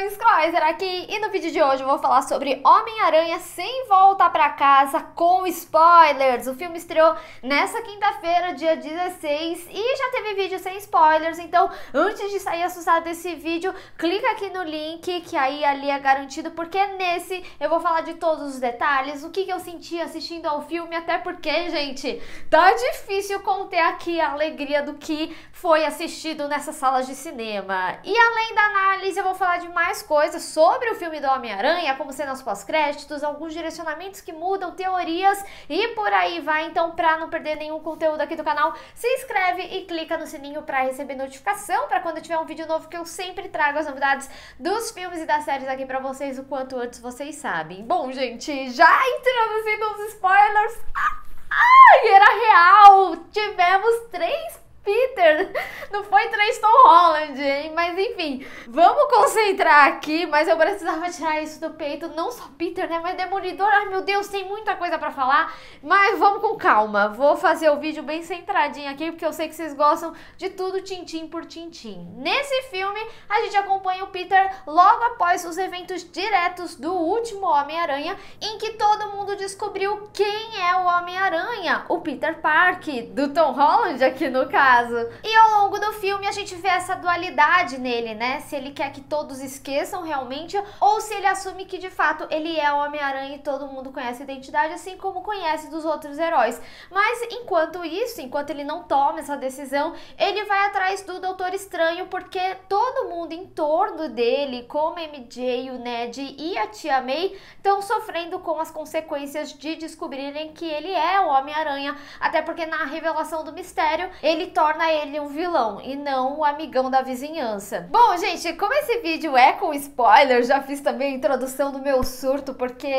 Amigões, Croiser aqui e no vídeo de hoje eu vou falar sobre Homem-Aranha Sem Volta para Casa com spoilers. O filme estreou nessa quinta-feira, dia 16 e já teve vídeo sem spoilers, então antes de sair assustado desse vídeo, clica aqui no link que aí ali é garantido, porque nesse eu vou falar de todos os detalhes, o que, que eu senti assistindo ao filme, até porque, gente, tá difícil conter aqui a alegria do que foi assistido nessas salas de cinema. E além da análise, eu vou falar de mais mais coisas sobre o filme do Homem-Aranha, como cenas pós-créditos, alguns direcionamentos que mudam, teorias e por aí vai. Então, pra não perder nenhum conteúdo aqui do canal, se inscreve e clica no sininho pra receber notificação pra quando tiver um vídeo novo que eu sempre trago as novidades dos filmes e das séries aqui pra vocês o quanto antes vocês sabem. Bom, gente, já introduzindo os spoilers. Ah, era real! Tivemos três Peter, não foi Tom Holland, hein? Mas enfim, vamos concentrar aqui, mas eu precisava tirar isso do peito, não só Peter, né? Mas Demolidor, ai meu Deus, tem muita coisa para falar, mas vamos com calma. Vou fazer o vídeo bem centradinho aqui, porque eu sei que vocês gostam de tudo tintim por tintim. Nesse filme, a gente acompanha o Peter logo após os eventos diretos do último Homem-Aranha, em que todo mundo descobriu quem é o Homem-Aranha, o Peter Park, do Tom Holland aqui no caso caso. E ao longo do filme a gente vê essa dualidade nele, né? Se ele quer que todos esqueçam realmente ou se ele assume que de fato ele é o Homem-Aranha e todo mundo conhece a identidade assim como conhece dos outros heróis. Mas enquanto isso, enquanto ele não toma essa decisão, ele vai atrás do Doutor Estranho porque todo mundo em torno dele, como MJ, o Ned e a Tia May, estão sofrendo com as consequências de descobrirem que ele é o Homem-Aranha, até porque na revelação do mistério, ele torna ele um vilão e não o amigão da vizinhança. Bom, gente, como esse vídeo é com spoiler, já fiz também a introdução do meu surto, porque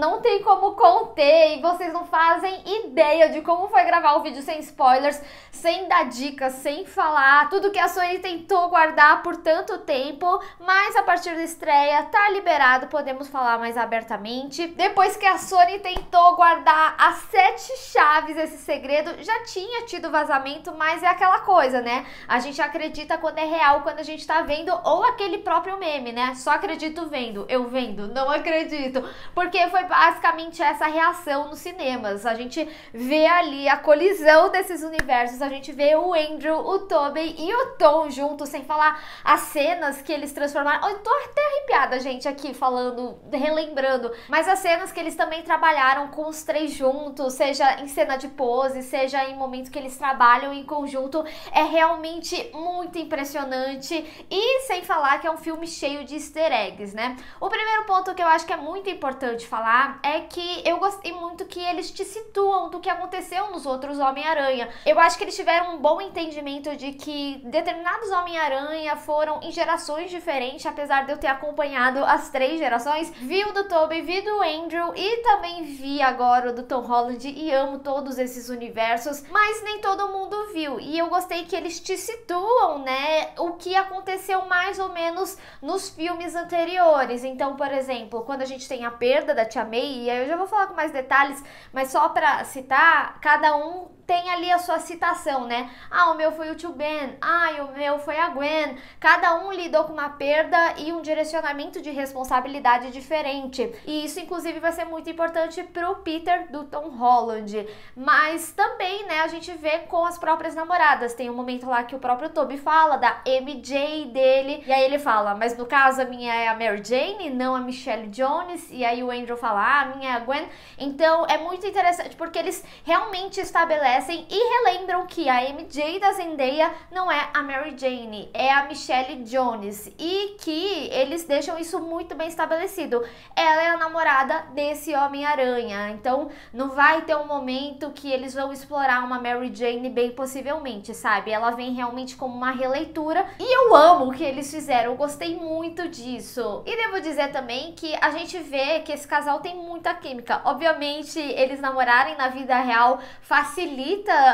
não tem como conter e vocês não fazem ideia de como foi gravar o vídeo sem spoilers, sem dar dicas, sem falar tudo que a Sony tentou guardar por tanto tempo, mas a partir da estreia tá liberado, podemos falar mais abertamente. Depois que a Sony tentou guardar as sete chaves, esse segredo, já tinha tido vazamento, mas é aquela coisa, né? A gente acredita quando é real, quando a gente tá vendo, ou aquele próprio meme, né? Só acredito vendo, eu vendo, não acredito. Porque foi basicamente essa reação nos cinemas. A gente vê ali a colisão desses universos, a gente vê o Andrew, o Tobey e o Tom juntos, sem falar as cenas que eles transformaram. Eu tô até arrepiada, gente, aqui falando, relembrando. Mas as cenas que eles também trabalharam com os três juntos, seja em cena de pose, seja em momento que eles trabalham em conjunto junto é realmente muito impressionante e sem falar que é um filme cheio de easter eggs, né? O primeiro ponto que eu acho que é muito importante falar é que eu gostei muito que eles te situam do que aconteceu nos outros Homem-Aranha. Eu acho que eles tiveram um bom entendimento de que determinados Homem-Aranha foram em gerações diferentes, apesar de eu ter acompanhado as três gerações. Vi o do Tobey, vi do Andrew e também vi agora o do Tom Holland e amo todos esses universos, mas nem todo mundo viu e eu gostei que eles te situam, né, o que aconteceu mais ou menos nos filmes anteriores. Então, por exemplo, quando a gente tem a perda da Tia May, e aí eu já vou falar com mais detalhes, mas só para citar, cada um tem ali a sua citação, né? Ah, o meu foi o tio Ben, ah, o meu foi a Gwen. Cada um lidou com uma perda e um direcionamento de responsabilidade diferente. E isso, inclusive, vai ser muito importante pro Peter do Tom Holland. Mas também, né, a gente vê com as próprias namoradas. Tem um momento lá que o próprio Toby fala da MJ dele, e aí ele fala, mas no caso a minha é a Mary Jane, não a Michelle Jones, e aí o Andrew fala, ah, a minha é a Gwen. Então, é muito interessante porque eles realmente estabelecem aparecem e relembram que a MJ da Zendaya não é a Mary Jane, é a Michelle Jones e que eles deixam isso muito bem estabelecido. Ela é a namorada desse Homem-Aranha, então não vai ter um momento que eles vão explorar uma Mary Jane bem possivelmente, sabe? Ela vem realmente como uma releitura e eu amo o que eles fizeram, eu gostei muito disso. E devo dizer também que a gente vê que esse casal tem muita química. Obviamente, eles namorarem na vida real facilita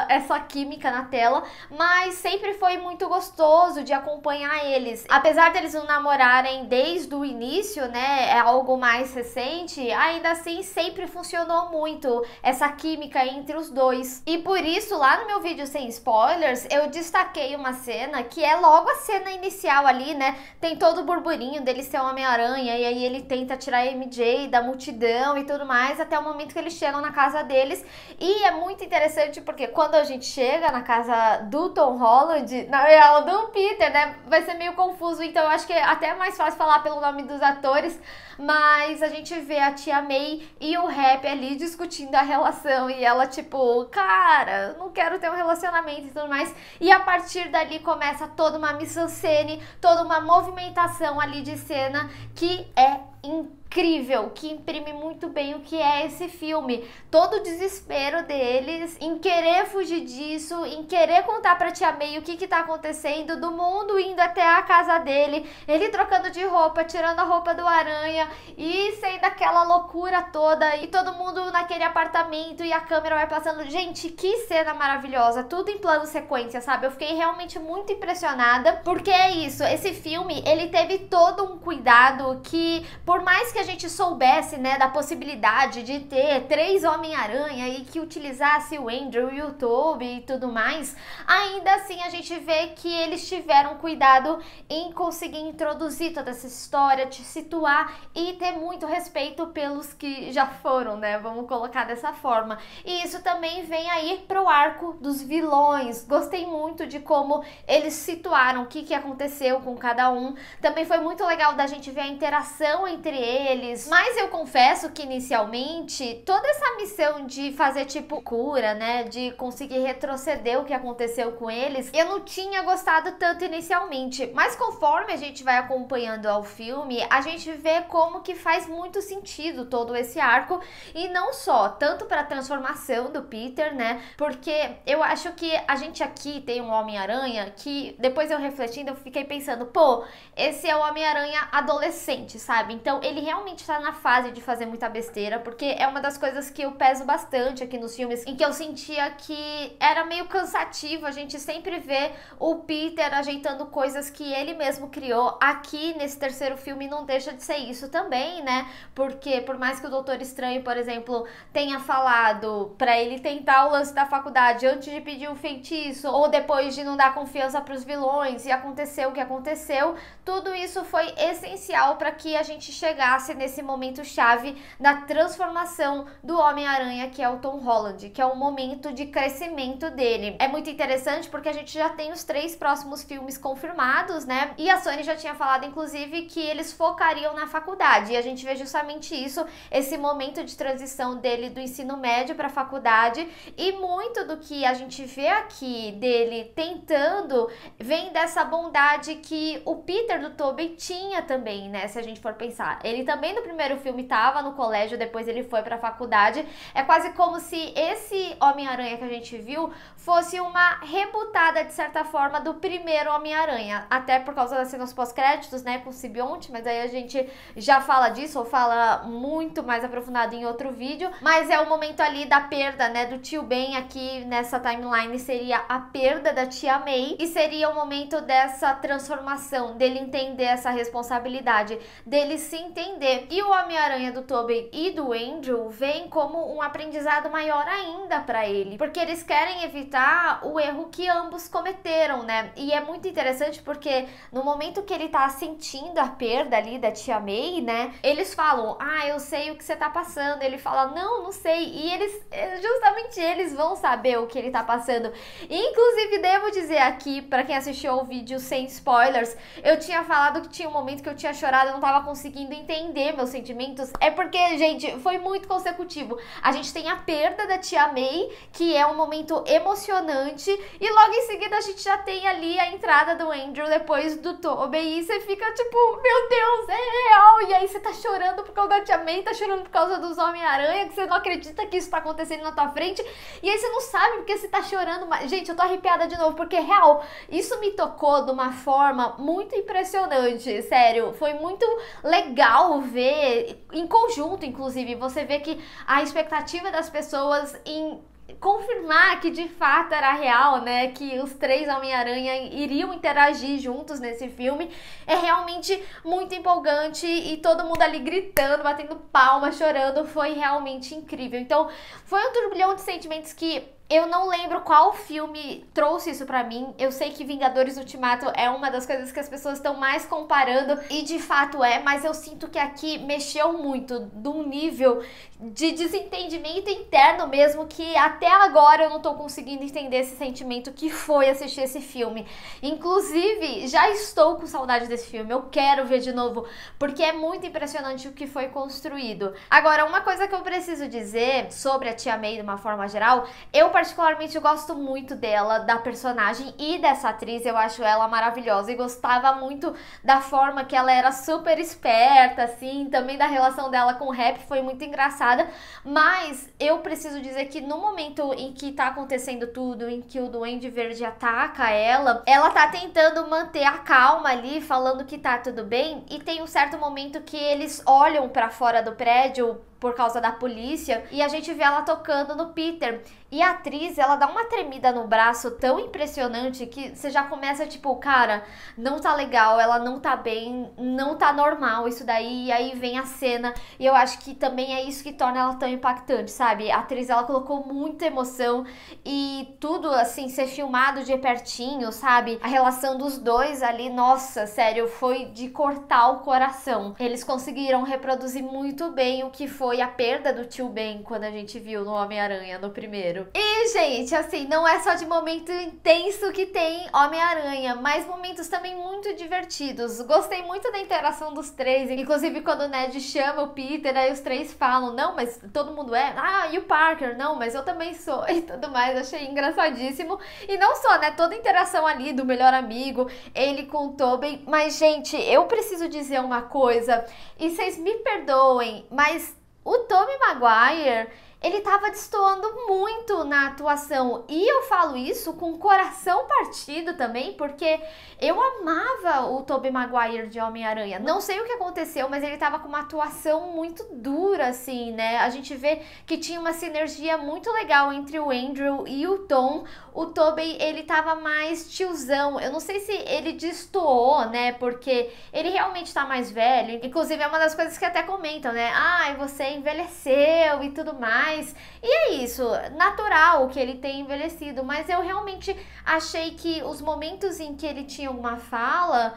essa química na tela, mas sempre foi muito gostoso de acompanhar eles. Apesar deles não namorarem desde o início, né, é algo mais recente, ainda assim sempre funcionou muito essa química entre os dois. E por isso, lá no meu vídeo sem spoilers, eu destaquei uma cena que é logo a cena inicial ali, né, tem todo o burburinho dele ser Homem-Aranha e aí ele tenta tirar a MJ da multidão e tudo mais, até o momento que eles chegam na casa deles. E é muito interessante porque quando a gente chega na casa do Tom Holland, na real do Peter, né? Vai ser meio confuso, então eu acho que é até mais fácil falar pelo nome dos atores, mas a gente vê a tia May e o Rap ali discutindo a relação e ela tipo, cara, não quero ter um relacionamento e tudo mais. E a partir dali começa toda uma mise-en-scène, toda uma movimentação ali de cena que é incrível incrível, que imprime muito bem o que é esse filme. Todo o desespero deles em querer fugir disso, em querer contar pra Tia May o que que tá acontecendo, do mundo indo até a casa dele, ele trocando de roupa, tirando a roupa do aranha e sendo aquela loucura toda e todo mundo naquele apartamento e a câmera vai passando. Gente, que cena maravilhosa, tudo em plano sequência, sabe? Eu fiquei realmente muito impressionada, porque é isso, esse filme, ele teve todo um cuidado que por mais que a gente soubesse, né, da possibilidade de ter três Homem-Aranha e que utilizasse o Andrew, o YouTube e tudo mais, ainda assim a gente vê que eles tiveram cuidado em conseguir introduzir toda essa história, te situar e ter muito respeito pelos que já foram, né? Vamos colocar dessa forma. E isso também vem aí pro arco dos vilões. Gostei muito de como eles situaram o que, que aconteceu com cada um. Também foi muito legal da gente ver a interação entre eles deles. Mas eu confesso que inicialmente toda essa missão de fazer tipo cura, né, de conseguir retroceder o que aconteceu com eles, eu não tinha gostado tanto inicialmente. Mas conforme a gente vai acompanhando ao filme, a gente vê como que faz muito sentido todo esse arco e não só tanto para a transformação do Peter, né? Porque eu acho que a gente aqui tem um Homem-Aranha que depois eu refletindo, eu fiquei pensando, pô, esse é o Homem-Aranha adolescente, sabe? Então ele realmente realmente tá na fase de fazer muita besteira, porque é uma das coisas que eu peso bastante aqui nos filmes, em que eu sentia que era meio cansativo a gente sempre ver o Peter ajeitando coisas que ele mesmo criou. Aqui nesse terceiro filme não deixa de ser isso também, né? Porque por mais que o Doutor Estranho, por exemplo, tenha falado para ele tentar o lance da faculdade antes de pedir o um feitiço ou depois de não dar confiança para os vilões e aconteceu o que aconteceu, tudo isso foi essencial para que a gente chegasse nesse momento chave da transformação do Homem-Aranha, que é o Tom Holland, que é o momento de crescimento dele. É muito interessante porque a gente já tem os três próximos filmes confirmados, né? E a Sony já tinha falado, inclusive, que eles focariam na faculdade. E a gente vê justamente isso, esse momento de transição dele do ensino médio para a faculdade. E muito do que a gente vê aqui dele tentando vem dessa bondade que o Peter do Tobey tinha também, né? Se a gente for pensar. Ele também também no primeiro filme estava no colégio, depois ele foi para a faculdade. É quase como se esse Homem-Aranha que a gente viu fosse uma rebutada, de certa forma, do primeiro Homem-Aranha. Até por causa das cenas pós-créditos, né, com o Sibionte, mas aí a gente já fala disso, ou fala muito mais aprofundado em outro vídeo. Mas é o momento ali da perda, né, do tio Ben aqui nessa timeline seria a perda da tia May e seria o momento dessa transformação, dele entender essa responsabilidade, dele se entender e o Homem-Aranha do Tobey e do Andrew vem como um aprendizado maior ainda para ele, porque eles querem evitar o erro que ambos cometeram, né? E é muito interessante porque no momento que ele tá sentindo a perda ali da tia May, né? Eles falam: "Ah, eu sei o que você tá passando". Ele fala: "Não, não sei". E eles é, justamente eles vão saber o que ele tá passando. Inclusive devo dizer aqui para quem assistiu o vídeo sem spoilers, eu tinha falado que tinha um momento que eu tinha chorado, eu não tava conseguindo entender entender meus sentimentos é porque, gente, foi muito consecutivo. A gente tem a perda da tia May, que é um momento emocionante, e logo em seguida a gente já tem ali a entrada do Andrew depois do Tobey, e você fica tipo, meu Deus, é real! E aí você tá chorando por causa da tia May, tá chorando por causa dos Homem-Aranha, que você não acredita que isso tá acontecendo na tua frente, e aí você não sabe porque você tá chorando. Mas... Gente, eu tô arrepiada de novo, porque real, isso me tocou de uma forma muito impressionante, sério. Foi muito legal ver em conjunto, inclusive. Você vê que a expectativa das pessoas em confirmar que de fato era real, né? Que os três Homem-Aranha iriam interagir juntos nesse filme. É realmente muito empolgante e todo mundo ali gritando, batendo palma, chorando. Foi realmente incrível. Então, foi um turbilhão de sentimentos que eu não lembro qual filme trouxe isso para mim. Eu sei que Vingadores Ultimato é uma das coisas que as pessoas estão mais comparando e de fato é, mas eu sinto que aqui mexeu muito de um nível de desentendimento interno mesmo que até agora eu não tô conseguindo entender esse sentimento que foi assistir esse filme. Inclusive, já estou com saudade desse filme. Eu quero ver de novo porque é muito impressionante o que foi construído. Agora, uma coisa que eu preciso dizer sobre a Tia May de uma forma geral, eu particularmente, eu gosto muito dela, da personagem e dessa atriz. Eu acho ela maravilhosa e gostava muito da forma que ela era super esperta, assim, também da relação dela com o rap, foi muito engraçada. Mas eu preciso dizer que no momento em que tá acontecendo tudo, em que o Duende Verde ataca ela, ela tá tentando manter a calma ali, falando que tá tudo bem, e tem um certo momento que eles olham para fora do prédio por causa da polícia, e a gente vê ela tocando no Peter. E a atriz, ela dá uma tremida no braço tão impressionante que você já começa tipo, cara, não tá legal, ela não tá bem, não tá normal isso daí, e aí vem a cena, e eu acho que também é isso que torna ela tão impactante, sabe? A atriz, ela colocou muita emoção e tudo assim, ser filmado de pertinho, sabe? A relação dos dois ali, nossa, sério, foi de cortar o coração. Eles conseguiram reproduzir muito bem o que foi foi a perda do tio Ben quando a gente viu no Homem-Aranha, no primeiro. E, gente, assim, não é só de momento intenso que tem Homem-Aranha, mas momentos também muito divertidos. Gostei muito da interação dos três, inclusive quando o Ned chama o Peter, aí os três falam, não, mas todo mundo é, ah, e o Parker, não, mas eu também sou, e tudo mais, achei engraçadíssimo. E não só, né, toda a interação ali do melhor amigo, ele com o Tobin, mas, gente, eu preciso dizer uma coisa, e vocês me perdoem, mas o Tommy Maguire, ele estava destoando muito na atuação. E eu falo isso com o coração partido também, porque eu amava o Tobey Maguire de Homem-Aranha. Não sei o que aconteceu, mas ele estava com uma atuação muito dura, assim, né? A gente vê que tinha uma sinergia muito legal entre o Andrew e o Tom. O Tobey, ele estava mais tiozão. Eu não sei se ele destoou, né? Porque ele realmente está mais velho. Inclusive, é uma das coisas que até comentam, né? Ai, ah, você envelheceu e tudo mais mais. E é isso, natural que ele tenha envelhecido, mas eu realmente achei que os momentos em que ele tinha alguma fala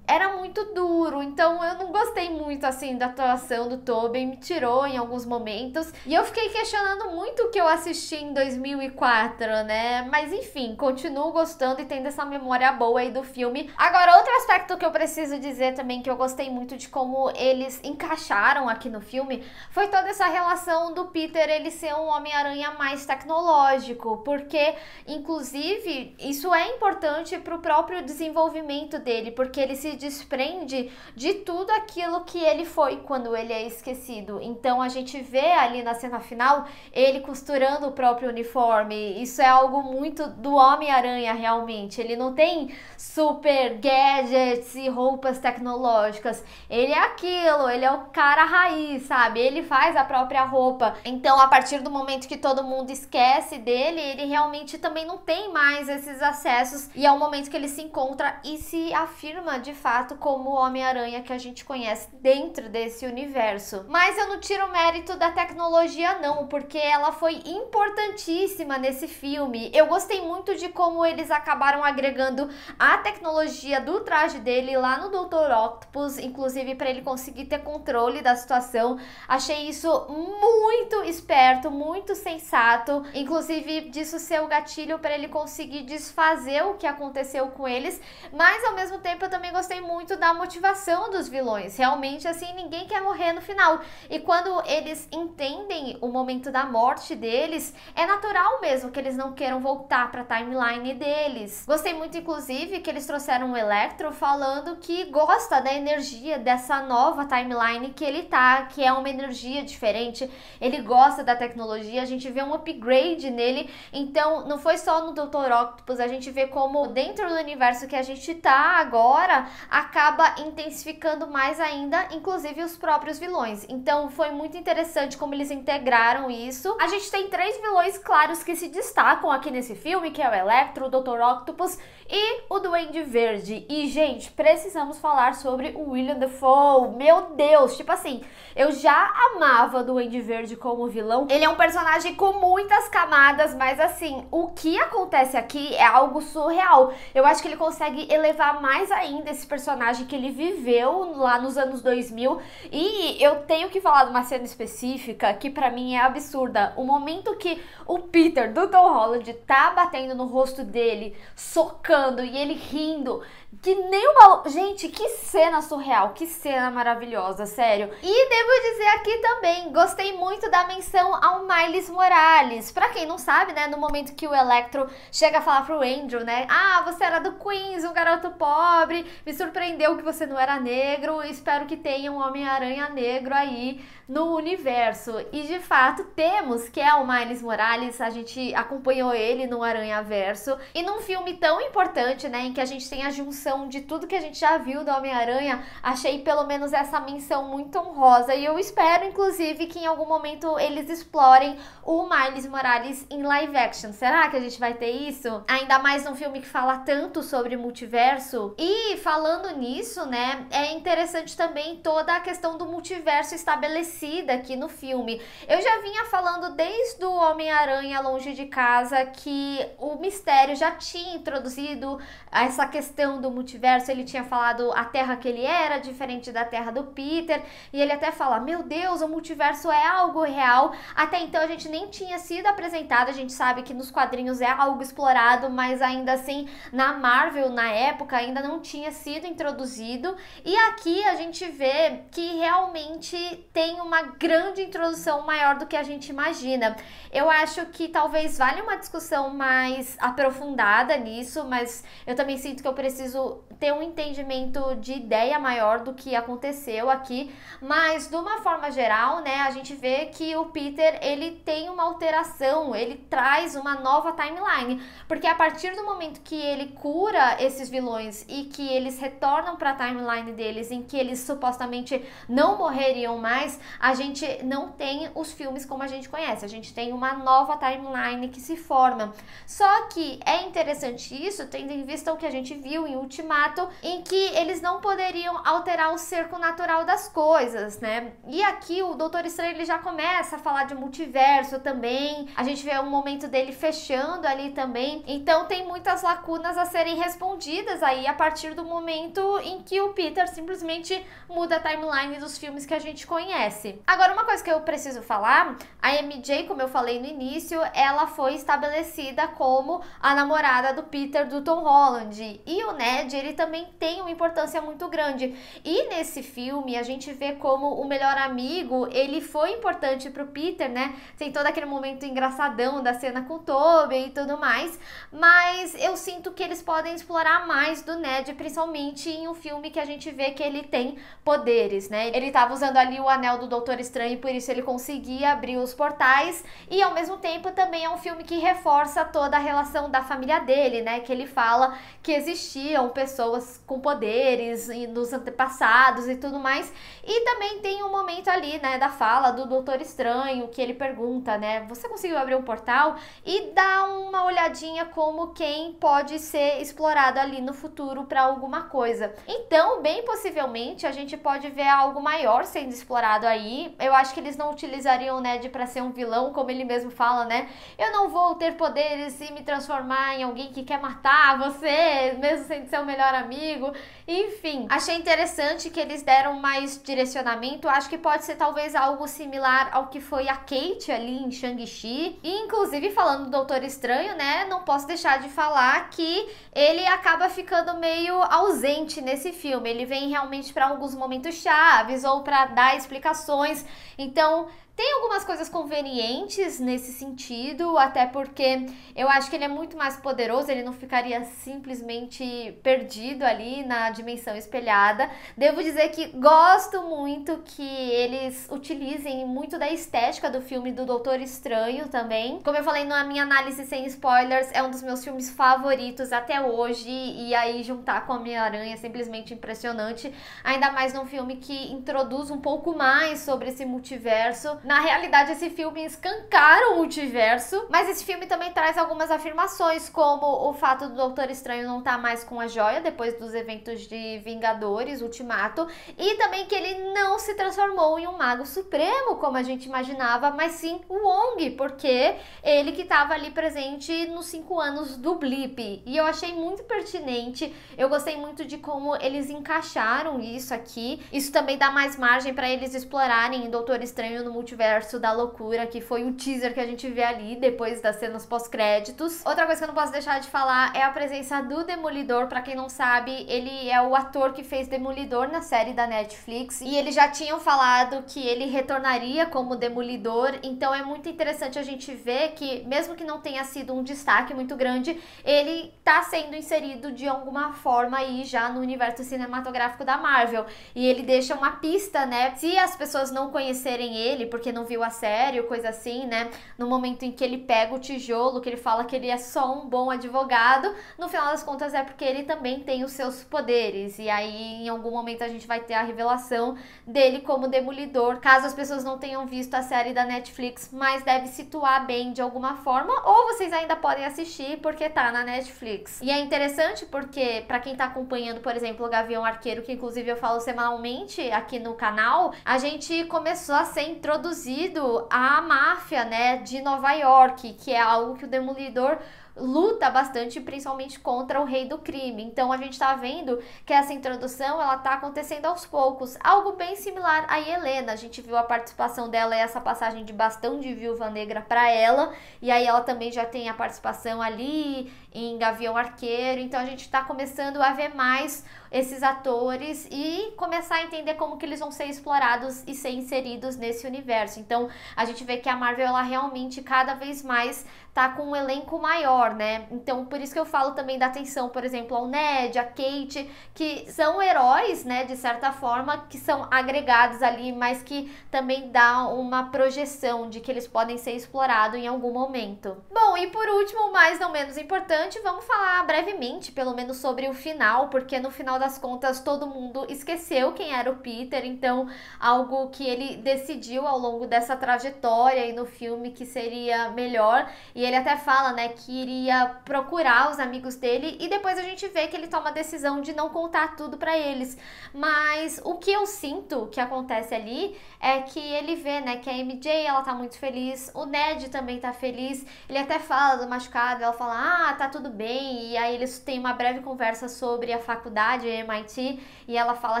era muito duro, então eu não gostei muito assim da atuação do Tobey, me tirou em alguns momentos. E eu fiquei questionando muito o que eu assisti em 2004, né? Mas enfim, continuo gostando e tendo essa memória boa aí do filme. Agora, outro aspecto que eu preciso dizer também que eu gostei muito de como eles encaixaram aqui no filme foi toda essa relação do Peter ele ser um Homem-Aranha mais tecnológico, porque inclusive isso é importante para o próprio desenvolvimento dele, porque ele se desprende de tudo aquilo que ele foi quando ele é esquecido. Então a gente vê ali na cena final ele costurando o próprio uniforme. Isso é algo muito do Homem-Aranha realmente. Ele não tem super gadgets e roupas tecnológicas. Ele é aquilo, ele é o cara raiz, sabe? Ele faz a própria roupa. Então a partir do momento que todo mundo esquece dele, ele realmente também não tem mais esses acessos e é o momento que ele se encontra e se afirma de fato fato como o Homem-Aranha que a gente conhece dentro desse universo. Mas eu não tiro o mérito da tecnologia não, porque ela foi importantíssima nesse filme. Eu gostei muito de como eles acabaram agregando a tecnologia do traje dele lá no Dr. Octopus, inclusive para ele conseguir ter controle da situação. Achei isso muito esperto, muito sensato, inclusive disso ser o gatilho para ele conseguir desfazer o que aconteceu com eles, mas ao mesmo tempo eu também gostei gostei muito da motivação dos vilões. Realmente, assim, ninguém quer morrer no final. E quando eles entendem o momento da morte deles, é natural mesmo que eles não queiram voltar pra timeline deles. Gostei muito, inclusive, que eles trouxeram o um Electro falando que gosta da energia dessa nova timeline que ele tá, que é uma energia diferente. Ele gosta da tecnologia, a gente vê um upgrade nele. Então, não foi só no Dr. Octopus, a gente vê como dentro do universo que a gente tá agora, acaba intensificando mais ainda, inclusive os próprios vilões. Então foi muito interessante como eles integraram isso. A gente tem três vilões claros que se destacam aqui nesse filme, que é o Electro, o Dr. Octopus e o Duende Verde. E gente, precisamos falar sobre o William Dafoe. Meu Deus, tipo assim, eu já amava o Duende Verde como vilão. Ele é um personagem com muitas camadas, mas assim, o que acontece aqui é algo surreal. Eu acho que ele consegue elevar mais ainda esse personagem que ele viveu lá nos anos 2000. E eu tenho que falar de uma cena específica que para mim é absurda. O momento que o Peter do Tom Holland tá batendo no rosto dele, socando e ele rindo. Que nem uma. Gente, que cena surreal, que cena maravilhosa, sério. E devo dizer aqui também, gostei muito da menção ao Miles Morales. Pra quem não sabe, né, no momento que o Electro chega a falar pro Andrew, né? Ah, você era do Queens, um garoto pobre, me surpreendeu que você não era negro, espero que tenha um Homem-Aranha negro aí no universo. E de fato temos, que é o Miles Morales, a gente acompanhou ele no Aranha Verso. E num filme tão importante, né, em que a gente tem a junção de tudo que a gente já viu do Homem-Aranha, achei pelo menos essa menção muito honrosa e eu espero, inclusive, que em algum momento eles explorem o Miles Morales em live action. Será que a gente vai ter isso? Ainda mais num filme que fala tanto sobre multiverso. E falando nisso, né, é interessante também toda a questão do multiverso estabelecida aqui no filme. Eu já vinha falando desde o Homem-Aranha Longe de Casa que o mistério já tinha introduzido essa questão do do multiverso, ele tinha falado a terra que ele era, diferente da terra do Peter, e ele até fala: Meu Deus, o multiverso é algo real. Até então a gente nem tinha sido apresentado, a gente sabe que nos quadrinhos é algo explorado, mas ainda assim, na Marvel, na época, ainda não tinha sido introduzido. E aqui a gente vê que realmente tem uma grande introdução maior do que a gente imagina. Eu acho que talvez valha uma discussão mais aprofundada nisso, mas eu também sinto que eu preciso preciso ter um entendimento de ideia maior do que aconteceu aqui, mas de uma forma geral, né, a gente vê que o Peter, ele tem uma alteração, ele traz uma nova timeline, porque a partir do momento que ele cura esses vilões e que eles retornam para a timeline deles em que eles supostamente não morreriam mais, a gente não tem os filmes como a gente conhece, a gente tem uma nova timeline que se forma. Só que é interessante isso tendo em vista o que a gente viu em ultimato, em que eles não poderiam alterar o cerco natural das coisas, né? E aqui o Doutor Estranho ele já começa a falar de multiverso também. A gente vê um momento dele fechando ali também. Então tem muitas lacunas a serem respondidas aí a partir do momento em que o Peter simplesmente muda a timeline dos filmes que a gente conhece. Agora uma coisa que eu preciso falar, a MJ, como eu falei no início, ela foi estabelecida como a namorada do Peter do Tom Holland e o Ned ele também tem uma importância muito grande. E nesse filme, a gente vê como o melhor amigo, ele foi importante pro Peter, né? Tem todo aquele momento engraçadão da cena com o Toby e tudo mais, mas eu sinto que eles podem explorar mais do Ned, principalmente em um filme que a gente vê que ele tem poderes, né? Ele tava usando ali o anel do Doutor Estranho e por isso ele conseguia abrir os portais e ao mesmo tempo também é um filme que reforça toda a relação da família dele, né? Que ele fala que existiam são pessoas com poderes e nos antepassados e tudo mais. E também tem um momento ali, né, da fala do Doutor Estranho, que ele pergunta, né, você conseguiu abrir um portal? E dá uma olhadinha como quem pode ser explorado ali no futuro para alguma coisa. Então, bem possivelmente, a gente pode ver algo maior sendo explorado aí. Eu acho que eles não utilizariam o né, Ned para ser um vilão, como ele mesmo fala, né? Eu não vou ter poderes e me transformar em alguém que quer matar você, mesmo sem seu seu melhor amigo. Enfim, achei interessante que eles deram mais direcionamento. Acho que pode ser talvez algo similar ao que foi a Kate ali em Shang-Chi. E inclusive falando do Doutor Estranho, né? Não posso deixar de falar que ele acaba ficando meio ausente nesse filme. Ele vem realmente para alguns momentos chaves ou para dar explicações. Então, tem algumas coisas convenientes nesse sentido, até porque eu acho que ele é muito mais poderoso, ele não ficaria simplesmente perdido ali na dimensão espelhada. Devo dizer que gosto muito que eles utilizem muito da estética do filme do Doutor Estranho também. Como eu falei na minha análise sem spoilers, é um dos meus filmes favoritos até hoje, e aí juntar com a Homem-Aranha é simplesmente impressionante, ainda mais num filme que introduz um pouco mais sobre esse multiverso na realidade, esse filme escancara o multiverso, mas esse filme também traz algumas afirmações, como o fato do Doutor Estranho não estar tá mais com a joia depois dos eventos de Vingadores, Ultimato, e também que ele não se transformou em um mago supremo, como a gente imaginava, mas sim o Wong, porque ele que estava ali presente nos cinco anos do Blip. E eu achei muito pertinente, eu gostei muito de como eles encaixaram isso aqui. Isso também dá mais margem para eles explorarem Doutor Estranho no multiverso multiverso da loucura, que foi o teaser que a gente vê ali depois das cenas pós-créditos. Outra coisa que eu não posso deixar de falar é a presença do Demolidor. Para quem não sabe, ele é o ator que fez Demolidor na série da Netflix e eles já tinham falado que ele retornaria como Demolidor, então é muito interessante a gente ver que mesmo que não tenha sido um destaque muito grande, ele tá sendo inserido de alguma forma aí já no universo cinematográfico da Marvel. E ele deixa uma pista, né? Se as pessoas não conhecerem ele, por porque não viu a série, coisa assim, né? No momento em que ele pega o tijolo, que ele fala que ele é só um bom advogado, no final das contas é porque ele também tem os seus poderes. E aí, em algum momento, a gente vai ter a revelação dele como demolidor. Caso as pessoas não tenham visto a série da Netflix, mas deve situar bem de alguma forma, ou vocês ainda podem assistir porque tá na Netflix. E é interessante porque, para quem tá acompanhando, por exemplo, o Gavião Arqueiro, que inclusive eu falo semanalmente aqui no canal, a gente começou a ser introduzido traduzido à máfia, né, de Nova York, que é algo que o Demolidor luta bastante, principalmente contra o rei do crime. Então a gente está vendo que essa introdução ela tá acontecendo aos poucos, algo bem similar a Helena. A gente viu a participação dela e essa passagem de bastão de viúva negra para ela, e aí ela também já tem a participação ali em Gavião Arqueiro. Então a gente está começando a ver mais esses atores e começar a entender como que eles vão ser explorados e ser inseridos nesse universo. Então a gente vê que a Marvel ela realmente cada vez mais tá com um elenco maior, né? Então por isso que eu falo também da atenção, por exemplo, ao Ned, a Kate, que são heróis, né, de certa forma, que são agregados ali, mas que também dá uma projeção de que eles podem ser explorados em algum momento. Bom, e por último, mas não menos importante, vamos falar brevemente, pelo menos sobre o final, porque no final das contas todo mundo esqueceu quem era o Peter, então algo que ele decidiu ao longo dessa trajetória e no filme que seria melhor. E ele até fala, né, que iria procurar os amigos dele e depois a gente vê que ele toma a decisão de não contar tudo para eles. Mas o que eu sinto que acontece ali é que ele vê, né, que a MJ ela tá muito feliz, o Ned também tá feliz. Ele até fala do machucado, ela fala: "Ah, tá tudo bem. E aí eles têm uma breve conversa sobre a faculdade, a MIT, e ela fala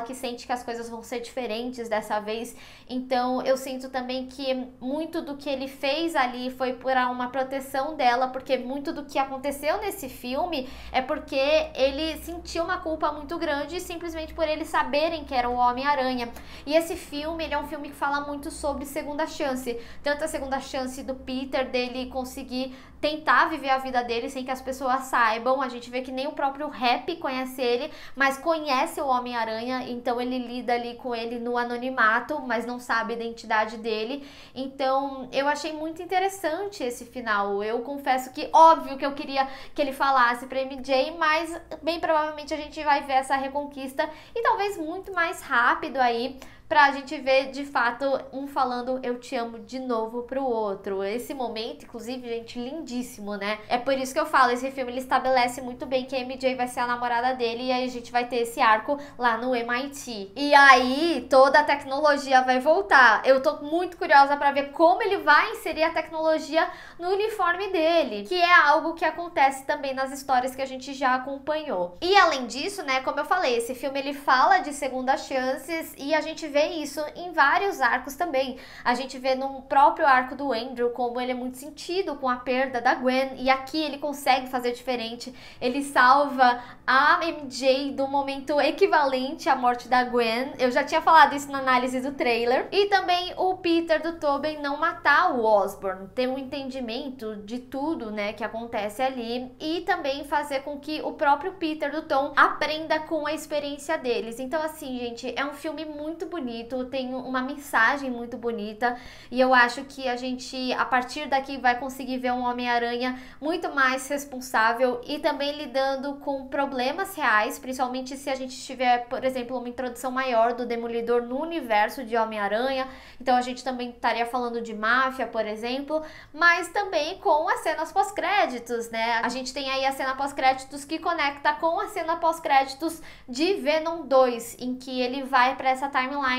que sente que as coisas vão ser diferentes dessa vez. Então eu sinto também que muito do que ele fez ali foi por uma proteção dela, porque muito do que aconteceu nesse filme é porque ele sentiu uma culpa muito grande simplesmente por eles saberem que era o Homem-Aranha. E esse filme, ele é um filme que fala muito sobre segunda chance, tanto a segunda chance do Peter dele conseguir tentar viver a vida dele sem que as pessoas pessoas saibam. A gente vê que nem o próprio rap conhece ele, mas conhece o Homem-Aranha, então ele lida ali com ele no anonimato, mas não sabe a identidade dele. Então eu achei muito interessante esse final. Eu confesso que, óbvio que eu queria que ele falasse pra MJ, mas bem provavelmente a gente vai ver essa reconquista e talvez muito mais rápido aí pra gente ver de fato um falando eu te amo de novo pro outro. Esse momento, inclusive, gente, lindíssimo, né? É por isso que eu falo, esse filme ele estabelece muito bem que a MJ vai ser a namorada dele e aí a gente vai ter esse arco lá no MIT. E aí toda a tecnologia vai voltar. Eu tô muito curiosa para ver como ele vai inserir a tecnologia no uniforme dele, que é algo que acontece também nas histórias que a gente já acompanhou. E além disso, né, como eu falei, esse filme ele fala de segundas chances e a gente vê vê isso em vários arcos também. A gente vê no próprio arco do Andrew como ele é muito sentido com a perda da Gwen e aqui ele consegue fazer diferente. Ele salva a MJ do momento equivalente à morte da Gwen. Eu já tinha falado isso na análise do trailer. E também o Peter do Tobin não matar o Osborn, ter um entendimento de tudo, né, que acontece ali e também fazer com que o próprio Peter do Tom aprenda com a experiência deles. Então assim, gente, é um filme muito bonito bonito, tem uma mensagem muito bonita e eu acho que a gente, a partir daqui, vai conseguir ver um Homem-Aranha muito mais responsável e também lidando com problemas reais, principalmente se a gente tiver, por exemplo, uma introdução maior do Demolidor no universo de Homem-Aranha. Então a gente também estaria falando de máfia, por exemplo, mas também com as cenas pós-créditos, né? A gente tem aí a cena pós-créditos que conecta com a cena pós-créditos de Venom 2, em que ele vai para essa timeline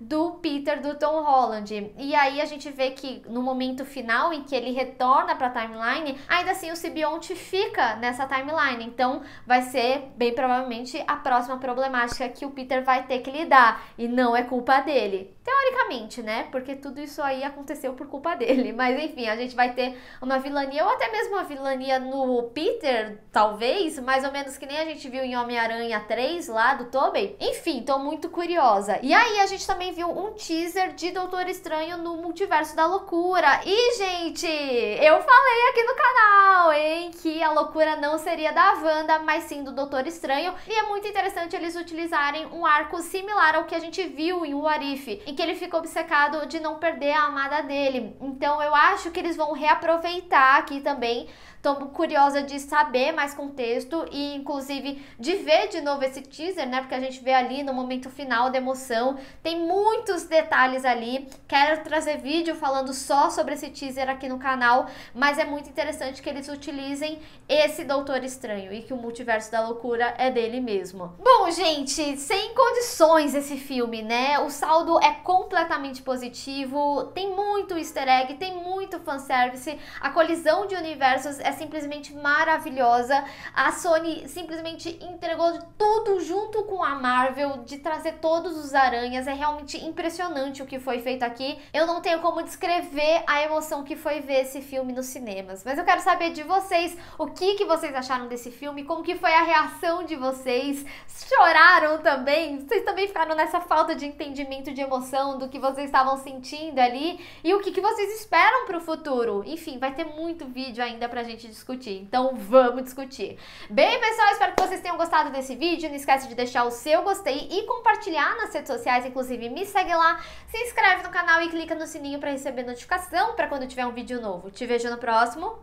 do Peter do Tom Holland. E aí a gente vê que no momento final em que ele retorna para a timeline, ainda assim o Sibionte fica nessa timeline. Então vai ser bem provavelmente a próxima problemática que o Peter vai ter que lidar e não é culpa dele. Teoricamente, né? Porque tudo isso aí aconteceu por culpa dele. Mas enfim, a gente vai ter uma vilania ou até mesmo uma vilania no Peter, talvez, mais ou menos que nem a gente viu em Homem-Aranha 3 lá do Tobey. Enfim, tô muito curiosa. E aí a gente também viu um teaser de Doutor Estranho no Multiverso da Loucura. E, gente, eu falei aqui no canal, hein, que a loucura não seria da Wanda, mas sim do Doutor Estranho. E é muito interessante eles utilizarem um arco similar ao que a gente viu em Warif, em que ele ficou obcecado de não perder a amada dele. Então eu acho que eles vão reaproveitar aqui também Tô curiosa de saber mais contexto e, inclusive, de ver de novo esse teaser, né? Porque a gente vê ali no momento final da emoção. Tem muitos detalhes ali. Quero trazer vídeo falando só sobre esse teaser aqui no canal, mas é muito interessante que eles utilizem esse Doutor Estranho e que o multiverso da loucura é dele mesmo. Bom, gente, sem condições esse filme, né? O saldo é completamente positivo, tem muito easter egg, tem muito fanservice, a colisão de universos é é simplesmente maravilhosa. A Sony simplesmente entregou tudo junto com a Marvel de trazer todos os aranhas. É realmente impressionante o que foi feito aqui. Eu não tenho como descrever a emoção que foi ver esse filme nos cinemas, mas eu quero saber de vocês o que, que vocês acharam desse filme, como que foi a reação de vocês, choraram também, vocês também ficaram nessa falta de entendimento de emoção do que vocês estavam sentindo ali e o que, que vocês esperam pro futuro. Enfim, vai ter muito vídeo ainda pra gente gente discutir. Então vamos discutir. Bem, pessoal, espero que vocês tenham gostado desse vídeo. Não esquece de deixar o seu gostei e compartilhar nas redes sociais, inclusive me segue lá, se inscreve no canal e clica no sininho para receber notificação para quando tiver um vídeo novo. Te vejo no próximo.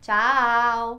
Tchau!